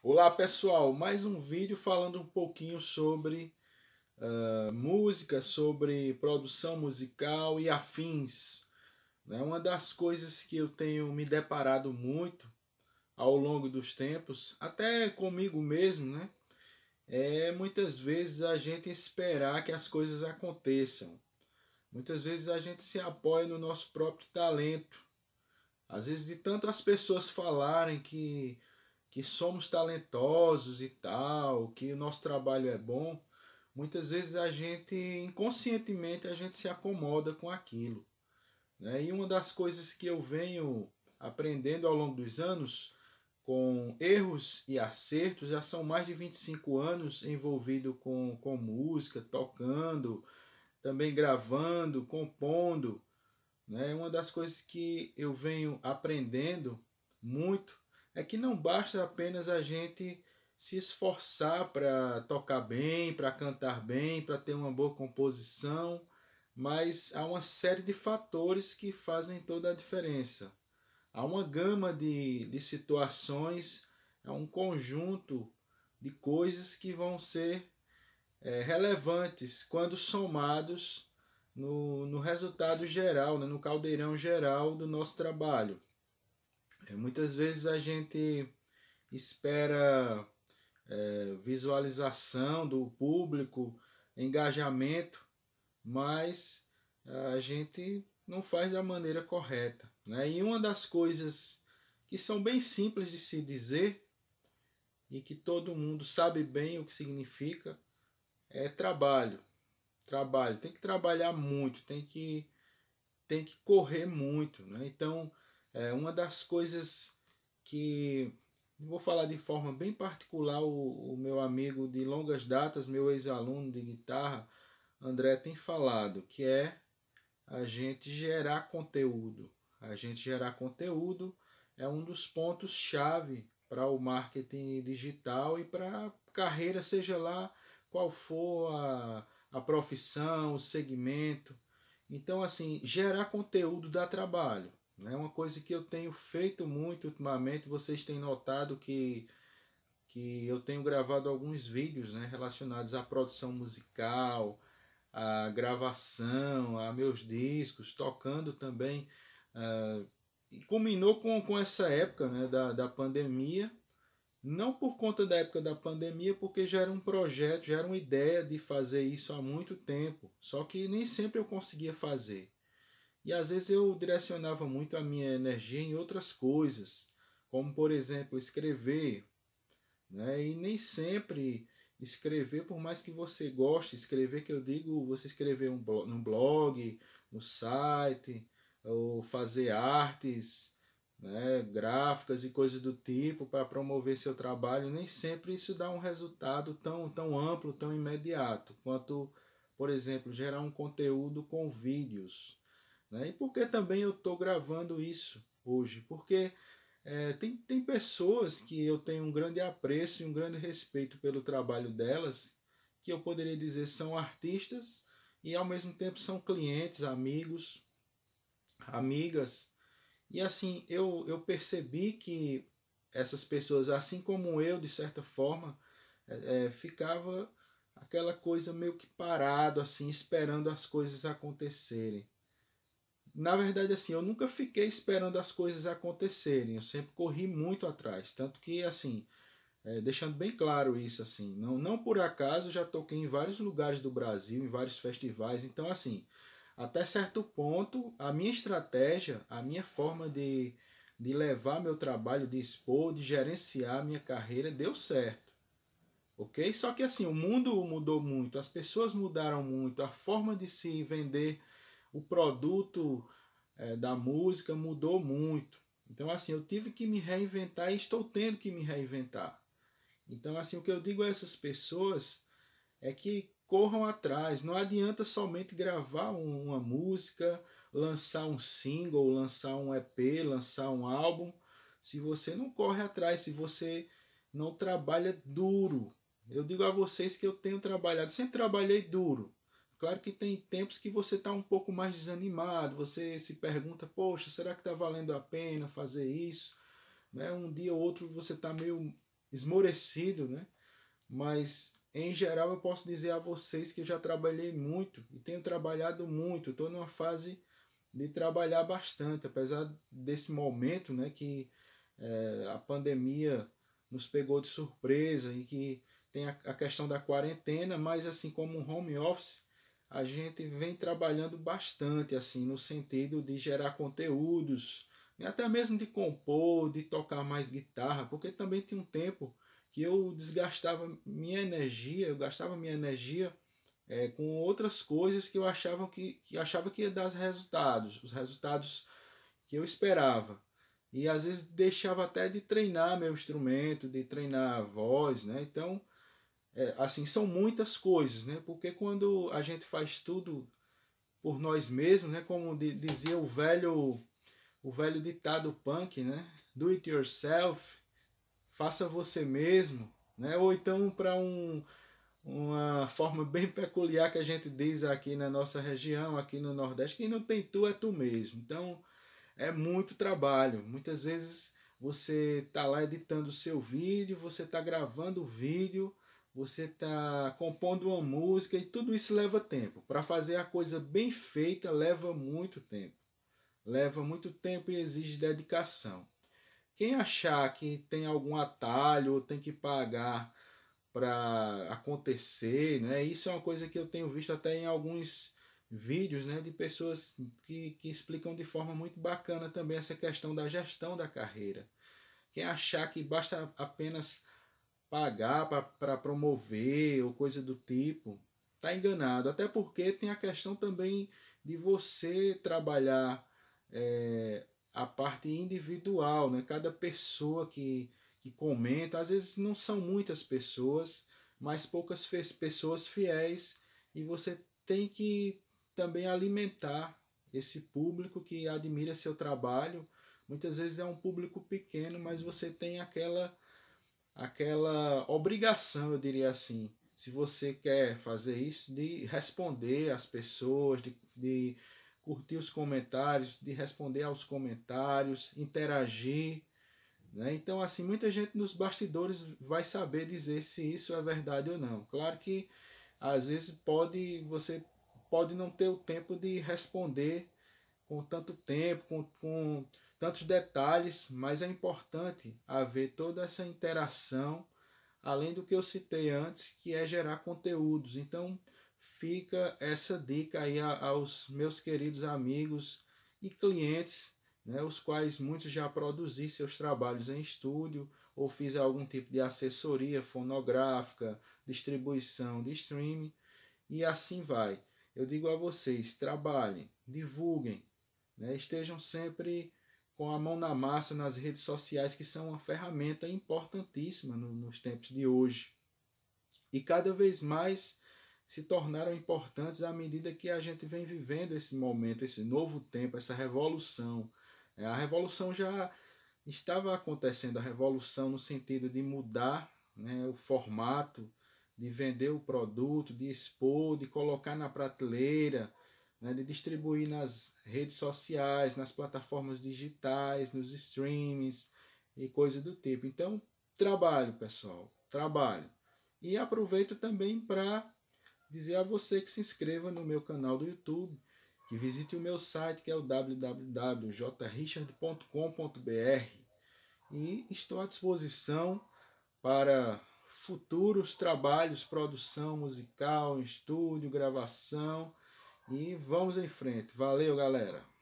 Olá pessoal, mais um vídeo falando um pouquinho sobre uh, música, sobre produção musical e afins. É Uma das coisas que eu tenho me deparado muito ao longo dos tempos, até comigo mesmo, né? É muitas vezes a gente esperar que as coisas aconteçam. Muitas vezes a gente se apoia no nosso próprio talento. Às vezes de tanto as pessoas falarem que que somos talentosos e tal, que o nosso trabalho é bom, muitas vezes a gente inconscientemente a gente se acomoda com aquilo. Né? E uma das coisas que eu venho aprendendo ao longo dos anos, com erros e acertos, já são mais de 25 anos envolvido com, com música, tocando, também gravando, compondo. Né? Uma das coisas que eu venho aprendendo muito é que não basta apenas a gente se esforçar para tocar bem, para cantar bem, para ter uma boa composição, mas há uma série de fatores que fazem toda a diferença. Há uma gama de, de situações, há um conjunto de coisas que vão ser é, relevantes quando somados no, no resultado geral, né, no caldeirão geral do nosso trabalho. É, muitas vezes a gente espera é, visualização do público, engajamento, mas a gente não faz da maneira correta. Né? E uma das coisas que são bem simples de se dizer e que todo mundo sabe bem o que significa é trabalho. Trabalho, tem que trabalhar muito, tem que tem que correr muito, né? Então, é uma das coisas que vou falar de forma bem particular o, o meu amigo de longas datas, meu ex-aluno de guitarra, André tem falado, que é a gente gerar conteúdo. A gente gerar conteúdo é um dos pontos chave para o marketing digital e para a carreira, seja lá qual for a, a profissão, o segmento. Então, assim, gerar conteúdo dá trabalho. Né? Uma coisa que eu tenho feito muito ultimamente, vocês têm notado que, que eu tenho gravado alguns vídeos né, relacionados à produção musical, à gravação, a meus discos, tocando também. Uh, e culminou com, com essa época né, da, da pandemia, não por conta da época da pandemia, porque já era um projeto, já era uma ideia de fazer isso há muito tempo, só que nem sempre eu conseguia fazer. E às vezes eu direcionava muito a minha energia em outras coisas, como por exemplo escrever. Né? E nem sempre escrever, por mais que você goste, escrever que eu digo, você escrever um blog, num blog, no site, ou fazer artes, né, gráficas e coisas do tipo para promover seu trabalho, nem sempre isso dá um resultado tão, tão amplo, tão imediato, quanto, por exemplo, gerar um conteúdo com vídeos, né? E por que também eu estou gravando isso hoje? Porque é, tem, tem pessoas que eu tenho um grande apreço e um grande respeito pelo trabalho delas, que eu poderia dizer são artistas e ao mesmo tempo são clientes, amigos, amigas. E assim, eu, eu percebi que essas pessoas, assim como eu, de certa forma, é, é ficava aquela coisa meio que parado, assim, esperando as coisas acontecerem na verdade, assim, eu nunca fiquei esperando as coisas acontecerem, eu sempre corri muito atrás. Tanto que, assim, é, deixando bem claro isso, assim, não, não por acaso já toquei em vários lugares do Brasil, em vários festivais, então, assim, até certo ponto, a minha estratégia, a minha forma de, de levar meu trabalho, de expor, de gerenciar minha carreira, deu certo. Ok? Só que assim, o mundo mudou muito, as pessoas mudaram muito, a forma de se vender o produto é, da música mudou muito. Então, assim, eu tive que me reinventar e estou tendo que me reinventar. Então, assim, o que eu digo a essas pessoas é que corram atrás. Não adianta somente gravar uma música, lançar um single, lançar um EP, lançar um álbum, se você não corre atrás, se você não trabalha duro. Eu digo a vocês que eu tenho trabalhado, sempre trabalhei duro. Claro que tem tempos que você está um pouco mais desanimado, você se pergunta, poxa, será que está valendo a pena fazer isso? Né? Um dia ou outro você está meio esmorecido, né? Mas em geral eu posso dizer a vocês que eu já trabalhei muito e tenho trabalhado muito. Estou numa fase de trabalhar bastante, apesar desse momento, né? Que é, a pandemia nos pegou de surpresa e que tem a, a questão da quarentena, mas assim como um home office a gente vem trabalhando bastante assim no sentido de gerar conteúdos, e até mesmo de compor, de tocar mais guitarra, porque também tinha um tempo que eu desgastava minha energia, eu gastava minha energia é, com outras coisas que eu achava que, que achava que ia dar resultados, os resultados que eu esperava. E às vezes deixava até de treinar meu instrumento, de treinar a voz, né? Então, é, assim, são muitas coisas, né? Porque quando a gente faz tudo por nós mesmos, né? Como dizia o velho o velho ditado punk, né? Do it yourself, faça você mesmo, né? Ou então para um uma forma bem peculiar que a gente diz aqui na nossa região, aqui no Nordeste, quem não tem tu é tu mesmo. Então, é muito trabalho. Muitas vezes você está lá editando o seu vídeo, você está gravando o vídeo, você está compondo uma música e tudo isso leva tempo. Para fazer a coisa bem feita leva muito tempo. Leva muito tempo e exige dedicação. Quem achar que tem algum atalho ou tem que pagar para acontecer, né? Isso é uma coisa que eu tenho visto até em alguns vídeos, né, de pessoas que, que explicam de forma muito bacana também essa questão da gestão da carreira. Quem achar que basta apenas pagar para promover ou coisa do tipo, está enganado. Até porque tem a questão também de você trabalhar é, a parte individual, né? cada pessoa que, que comenta. Às vezes não são muitas pessoas, mas poucas pessoas fiéis, e você tem que também alimentar esse público que admira seu trabalho. Muitas vezes é um público pequeno, mas você tem aquela aquela obrigação, eu diria assim, se você quer fazer isso, de responder às pessoas, de, de curtir os comentários, de responder aos comentários, interagir. Né? Então, assim, muita gente nos bastidores vai saber dizer se isso é verdade ou não. Claro que às vezes pode você pode não ter o tempo de responder com tanto tempo, com, com tantos detalhes, mas é importante haver toda essa interação, além do que eu citei antes, que é gerar conteúdos. Então, fica essa dica aí aos meus queridos amigos e clientes, né, os quais muitos já produziram seus trabalhos em estúdio ou fiz algum tipo de assessoria fonográfica, distribuição de streaming e assim vai. Eu digo a vocês, trabalhem, divulguem, né, estejam sempre com a mão na massa nas redes sociais, que são uma ferramenta importantíssima no, nos tempos de hoje. E cada vez mais se tornaram importantes à medida que a gente vem vivendo esse momento, esse novo tempo, essa revolução. É, a revolução já estava acontecendo, a revolução no sentido de mudar né, o formato, de vender o produto, de expor, de colocar na prateleira, né, de distribuir nas redes sociais, nas plataformas digitais, nos streamings e coisa do tipo. Então, trabalho, pessoal, trabalho. E aproveito também para dizer a você que se inscreva no meu canal do YouTube, que visite o meu site que é o www.jrichard.com.br e estou à disposição para futuros trabalhos, produção musical, estúdio, gravação e vamos em frente. Valeu, galera!